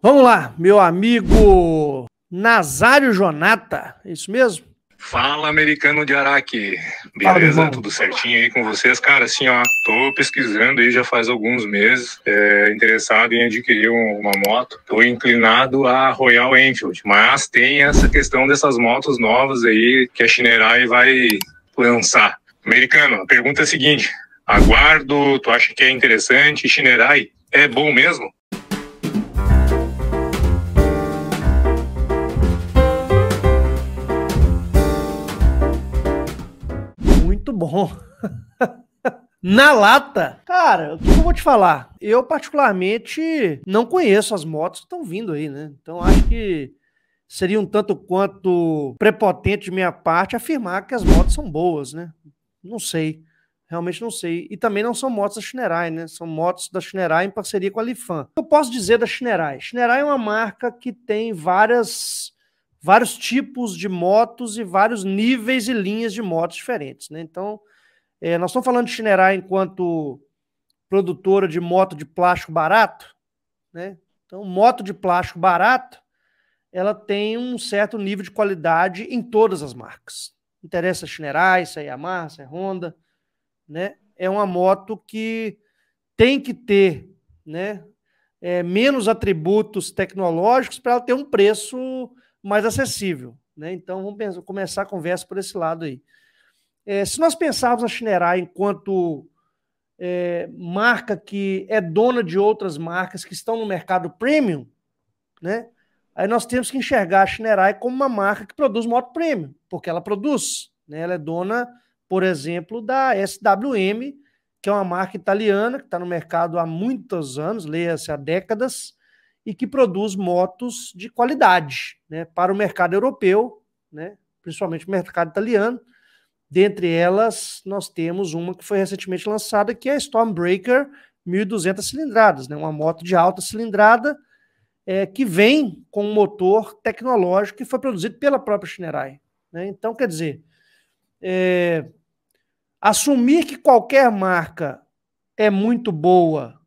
Vamos lá, meu amigo Nazário Jonata, é isso mesmo? Fala, americano de Araque. Beleza? Fala, Tudo certinho aí com vocês? Cara, assim, ó, tô pesquisando aí já faz alguns meses, é, interessado em adquirir uma moto. Tô inclinado a Royal Enfield, mas tem essa questão dessas motos novas aí que a Shinerai vai lançar. Americano, a pergunta é a seguinte, aguardo, tu acha que é interessante? Shinerai é bom mesmo? bom. Na lata? Cara, o que eu vou te falar? Eu, particularmente, não conheço as motos que estão vindo aí, né? Então, acho que seria um tanto quanto prepotente de minha parte afirmar que as motos são boas, né? Não sei. Realmente não sei. E também não são motos da Shinerai, né? São motos da Shinerai em parceria com a Lifan. O que eu posso dizer da Shinerai? Shinerai é uma marca que tem várias vários tipos de motos e vários níveis e linhas de motos diferentes. Né? Então, é, nós estamos falando de Chinerai enquanto produtora de moto de plástico barato. Né? Então, moto de plástico barato, ela tem um certo nível de qualidade em todas as marcas. Interessa a Chinerai, isso é Yamaha, isso é Honda. Né? É uma moto que tem que ter né, é, menos atributos tecnológicos para ela ter um preço mais acessível. Né? Então, vamos pensar, começar a conversa por esse lado aí. É, se nós pensarmos a Chinerá enquanto é, marca que é dona de outras marcas que estão no mercado premium, né? aí nós temos que enxergar a Chinerai como uma marca que produz moto premium, porque ela produz. Né? Ela é dona, por exemplo, da SWM, que é uma marca italiana que está no mercado há muitos anos, leia-se há décadas, e que produz motos de qualidade né, para o mercado europeu, né, principalmente o mercado italiano. Dentre elas, nós temos uma que foi recentemente lançada, que é a Stormbreaker 1200 cilindradas, né, uma moto de alta cilindrada é, que vem com um motor tecnológico que foi produzido pela própria Shinerai. Né? Então, quer dizer, é, assumir que qualquer marca é muito boa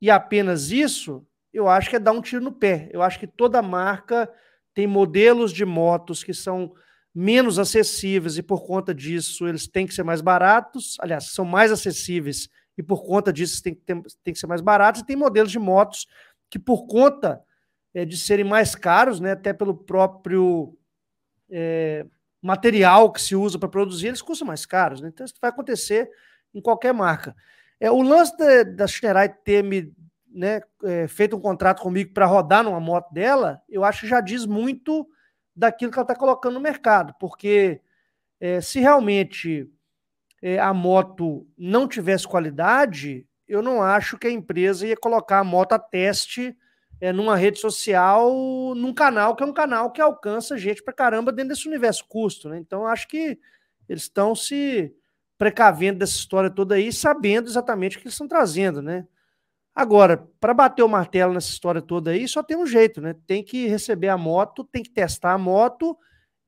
e apenas isso eu acho que é dar um tiro no pé. Eu acho que toda marca tem modelos de motos que são menos acessíveis e por conta disso eles têm que ser mais baratos, aliás, são mais acessíveis e por conta disso tem que, ter, tem que ser mais baratos, e tem modelos de motos que por conta é, de serem mais caros, né, até pelo próprio é, material que se usa para produzir, eles custam mais caros. Né? Então isso vai acontecer em qualquer marca. É, o lance da, da Shinerai ter me né, é, feito um contrato comigo para rodar numa moto dela, eu acho que já diz muito daquilo que ela está colocando no mercado, porque é, se realmente é, a moto não tivesse qualidade, eu não acho que a empresa ia colocar a moto a teste é, numa rede social, num canal que é um canal que alcança gente para caramba dentro desse universo custo. Né? Então, acho que eles estão se precavendo dessa história toda aí, sabendo exatamente o que eles estão trazendo, né? Agora, para bater o martelo nessa história toda aí, só tem um jeito, né? Tem que receber a moto, tem que testar a moto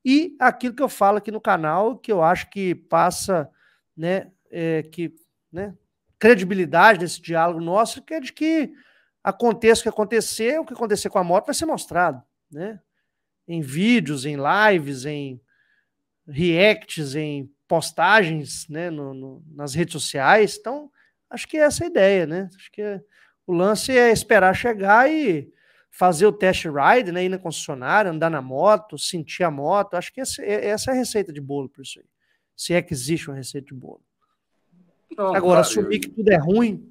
e aquilo que eu falo aqui no canal, que eu acho que passa, né, é, que, né, credibilidade desse diálogo nosso, que é de que aconteça o que acontecer, o que acontecer com a moto vai ser mostrado, né? Em vídeos, em lives, em reacts, em postagens, né, no, no, nas redes sociais. Então, Acho que é essa a ideia, né? Acho que é, o lance é esperar chegar e fazer o test ride, né? Ir na concessionária, andar na moto, sentir a moto. Acho que é, essa é a receita de bolo por isso aí. Se é que existe uma receita de bolo. Não, Agora, assumir eu... que tudo é ruim.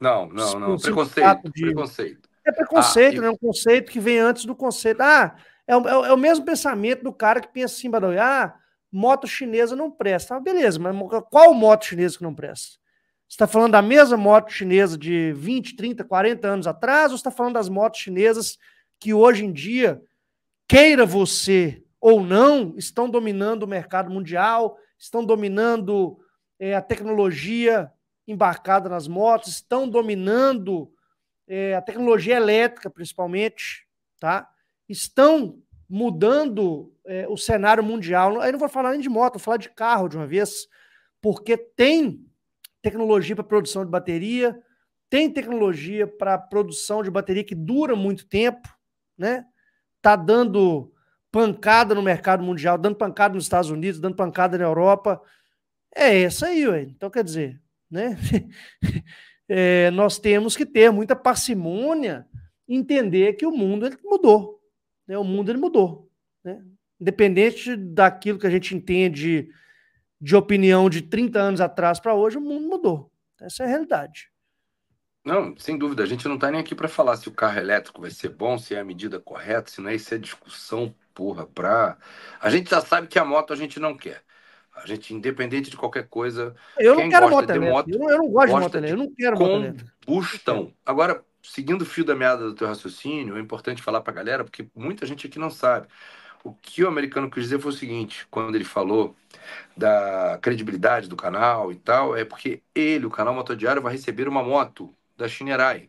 Não, não, não. Preconceito, de... preconceito. É preconceito, ah, né? Eu... Um conceito que vem antes do conceito. Ah, é o, é o é mesmo pensamento do cara que pensa assim, Badawi, ah, moto chinesa não presta. Ah, beleza, mas qual moto chinesa que não presta? está falando da mesma moto chinesa de 20, 30, 40 anos atrás ou está falando das motos chinesas que hoje em dia, queira você ou não, estão dominando o mercado mundial, estão dominando é, a tecnologia embarcada nas motos, estão dominando é, a tecnologia elétrica, principalmente, tá? Estão mudando é, o cenário mundial. Aí não vou falar nem de moto, vou falar de carro de uma vez, porque tem tecnologia para produção de bateria, tem tecnologia para produção de bateria que dura muito tempo, né? Tá dando pancada no mercado mundial, dando pancada nos Estados Unidos, dando pancada na Europa. É essa aí, ué. Então, quer dizer, né? é, nós temos que ter muita parcimônia, entender que o mundo ele mudou. Né? O mundo ele mudou. Né? Independente daquilo que a gente entende de opinião de 30 anos atrás para hoje, o mundo mudou. Essa é a realidade. Não, sem dúvida. A gente não está nem aqui para falar se o carro elétrico vai ser bom, se é a medida correta, se não é. Isso é discussão, porra, pra. A gente já sabe que a moto a gente não quer. A gente, independente de qualquer coisa. Eu não quero moto, moto eu, não, eu, não, gosto de moto elétrica. Eu não quero moto Combustão. Agora, seguindo o fio da meada do teu raciocínio, é importante falar para a galera, porque muita gente aqui não sabe. O que o americano quis dizer foi o seguinte, quando ele falou da credibilidade do canal e tal, é porque ele, o canal Motodiário, vai receber uma moto da Shinerai.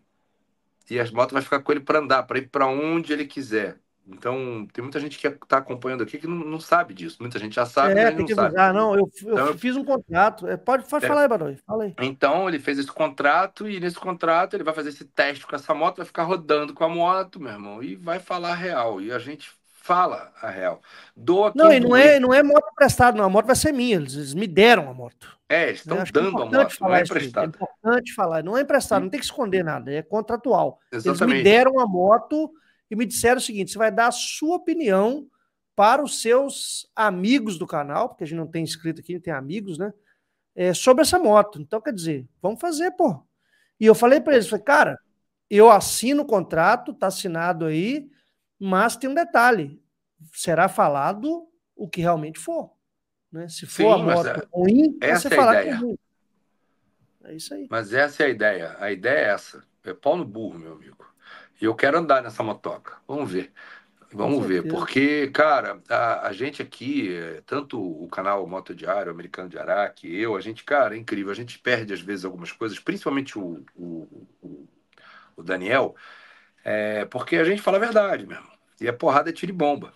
E a moto vai ficar com ele para andar, para ir para onde ele quiser. Então, tem muita gente que está acompanhando aqui que não, não, sabe disso. Muita gente já sabe. É, tem não que sabe. Ah, não, eu, então, eu fiz um contrato. É, pode, pode é. falar aí, Barulho. Fala aí. Então, ele fez esse contrato e nesse contrato ele vai fazer esse teste com essa moto, vai ficar rodando com a moto, meu irmão, e vai falar real. E a gente fala a real. Doa não, e não é, não é moto emprestada, não. A moto vai ser minha. Eles, me deram a moto. É, eles estão é dando é a moto, não é emprestada. É importante falar, não é emprestado, não hum. tem que esconder nada, é contratual. Exatamente. Eles me deram a moto e me disseram o seguinte: você vai dar a sua opinião para os seus amigos do canal, porque a gente não tem inscrito aqui, não tem amigos, né? É, sobre essa moto. Então, quer dizer, vamos fazer, pô. E eu falei para eles, falei, cara, eu assino o contrato, tá assinado aí, mas tem um detalhe: será falado o que realmente for. Né? Se for Sim, a moto é, ruim, essa você é falar ideia. É isso aí. Mas essa é a ideia. A ideia é essa. É pau no burro, meu amigo. E eu quero andar nessa motoca. Vamos ver. Vamos ver, porque, cara, a, a, gente aqui, eh, tanto o canal Moto Diário, Americano de Araque, eu, a gente, cara, é incrível, a gente perde às vezes algumas coisas, principalmente o, o, o, o Daniel, é, porque a gente fala a verdade mesmo. E a porrada é tiro e bomba.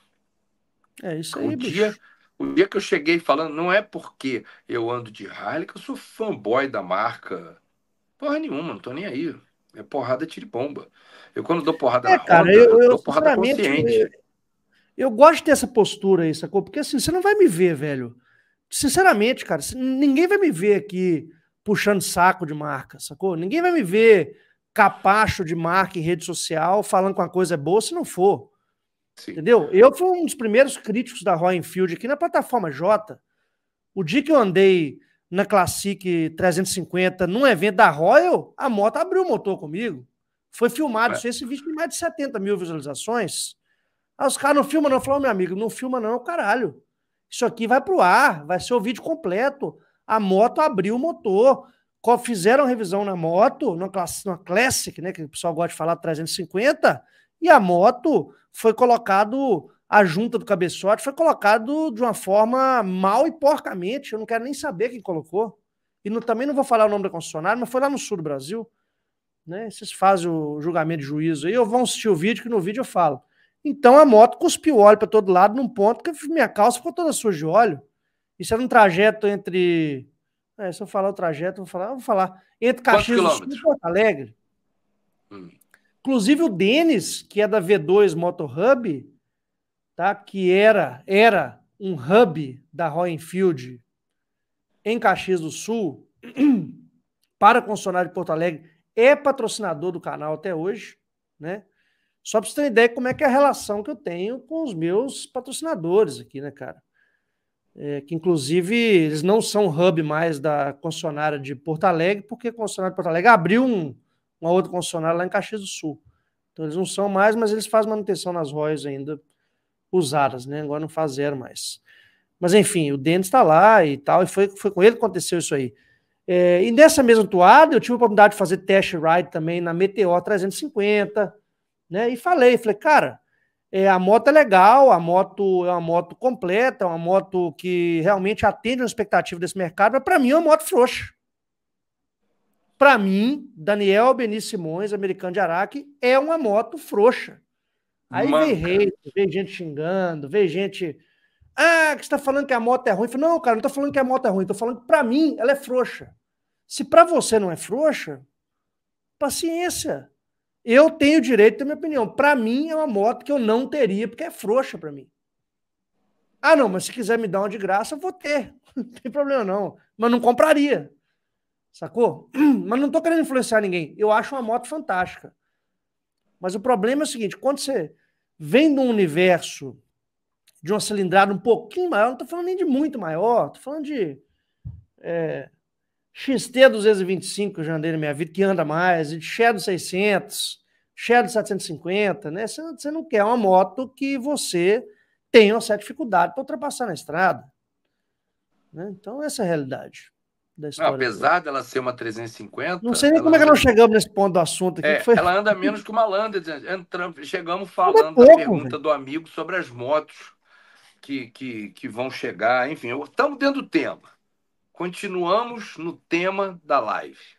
É isso aí, o bicho. dia, o dia que eu cheguei falando, não é porque eu ando de Harley que eu sou fanboy da marca. Porra nenhuma, não tô nem aí. É porrada, tiro e bomba. Eu quando dou porrada é, na cara, Honda, eu, eu, eu dou porrada é tipo, consciente. Eu, gosto dessa postura aí, sacou? Porque assim, você não vai me ver, velho. Sinceramente, cara, ninguém vai me ver aqui puxando saco de marca, sacou? Ninguém vai me ver capacho de marca em rede social falando que uma coisa é boa se não for. Sim. Entendeu? Eu fui um dos primeiros críticos da Royal Enfield aqui na plataforma J. O dia que eu andei na Classic 350 num evento da Royal, a moto abriu o motor comigo. Foi filmado é. esse vídeo tem mais de 70 mil visualizações. Aí os caras não filmam, não. Falaram, meu amigo, não filma, não, caralho. Isso aqui vai pro ar, vai ser o vídeo completo. A moto abriu o motor fizeram revisão na moto, numa Classic, né, que o pessoal gosta de falar, 350, e a moto foi colocado, a junta do cabeçote foi colocado de uma forma mal e porcamente, eu não quero nem saber quem colocou. E também não vou falar o nome da concessionária, mas foi lá no sul do Brasil. Né? Vocês fazem o julgamento de juízo aí, ou vão assistir o vídeo, que no vídeo eu falo. Então a moto cuspiu óleo para todo lado, num ponto que minha calça ficou toda suja de óleo. Isso era um trajeto entre é, se eu falar o trajeto, vou falar, vou falar. Entre Caxias do Sul e Porto Alegre. Hum. Inclusive o Denis, que é da V2 Motorhub, Hub, tá? que era, era um hub da Roenfield em Caxias do Sul, para concessionário de Porto Alegre, é patrocinador do canal até hoje, né? Só para você ter ideia como é que é a relação que eu tenho com os meus patrocinadores aqui, né, cara? é, que inclusive eles não são hub mais da concessionária de Porto Alegre, porque a concessionária de Porto Alegre abriu um, uma outra concessionária lá em Caxias do Sul. Então eles não são mais, mas eles fazem manutenção nas Royals ainda usadas, né? Agora não faz mais. Mas enfim, o Denis está lá e tal, e foi, foi com ele que aconteceu isso aí. É, e nessa mesma toada, eu tive a oportunidade de fazer test ride também na Meteor 350, né? E falei, falei, cara, é, a moto é legal, a moto é uma moto completa, é uma moto que realmente atende a expectativa desse mercado, mas para mim é uma moto frouxa. Para mim, Daniel Benício Simões, americano de Araque, é uma moto frouxa. Aí Manca. vem rei, vem gente xingando, vem gente. Ah, que você está falando que a moto é ruim. falo, não, cara, não estou falando que a moto é ruim, estou falando que para mim ela é frouxa. Se para você não é frouxa, paciência. Eu tenho direito da minha opinião. Para mim, é uma moto que eu não teria, porque é frouxa para mim. Ah, não, mas se quiser me dar uma de graça, eu vou ter. Não tem problema, não. Mas não compraria. Sacou? Mas não tô querendo influenciar ninguém. Eu acho uma moto fantástica. Mas o problema é o seguinte: quando você vem de um universo de uma cilindrada um pouquinho maior, não tô falando nem de muito maior, tô falando de. É, XT 225, na Minha Vida, que anda mais, e Shadow 600, Shadow 750, né? Você não quer uma moto que você tenha uma certa dificuldade para ultrapassar na estrada. Né? Então, essa é a realidade. Não, apesar dela ser uma 350. Não sei nem como é que nós chegamos nesse ponto do assunto aqui. É, foi... Ela anda menos que uma Lander. Entramos, chegamos falando é pouco, da pergunta véio. do amigo sobre as motos que, que, que vão chegar. Enfim, estamos dentro do tema continuamos no tema da live.